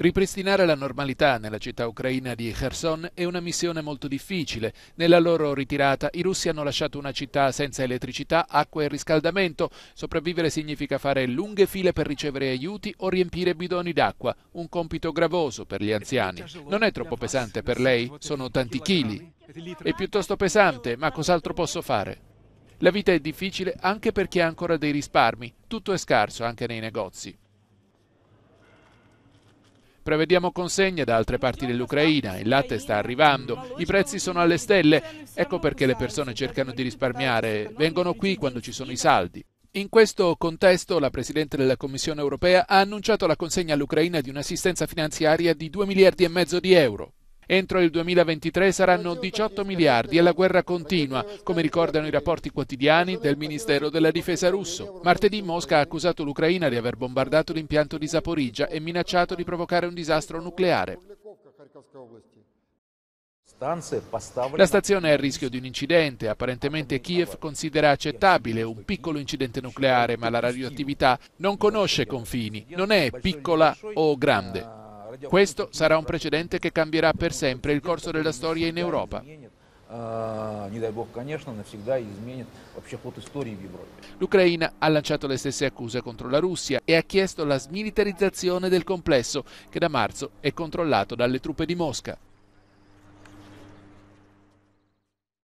Ripristinare la normalità nella città ucraina di Kherson è una missione molto difficile. Nella loro ritirata i russi hanno lasciato una città senza elettricità, acqua e riscaldamento. Sopravvivere significa fare lunghe file per ricevere aiuti o riempire bidoni d'acqua, un compito gravoso per gli anziani. Non è troppo pesante per lei? Sono tanti chili. È piuttosto pesante, ma cos'altro posso fare? La vita è difficile anche per chi ha ancora dei risparmi, tutto è scarso anche nei negozi. Prevediamo consegne da altre parti dell'Ucraina, il latte sta arrivando, i prezzi sono alle stelle, ecco perché le persone cercano di risparmiare, vengono qui quando ci sono i saldi. In questo contesto la Presidente della Commissione europea ha annunciato la consegna all'Ucraina di un'assistenza finanziaria di 2 miliardi e mezzo di euro. Entro il 2023 saranno 18 miliardi e la guerra continua, come ricordano i rapporti quotidiani del Ministero della Difesa russo. Martedì Mosca ha accusato l'Ucraina di aver bombardato l'impianto di Zaporizia e minacciato di provocare un disastro nucleare. La stazione è a rischio di un incidente. Apparentemente Kiev considera accettabile un piccolo incidente nucleare, ma la radioattività non conosce confini, non è piccola o grande. Questo sarà un precedente che cambierà per sempre il corso della storia in Europa. Ah, L'Ucraina ha lanciato le stesse accuse contro la Russia e ha chiesto la smilitarizzazione del complesso che da marzo è controllato dalle truppe di Mosca.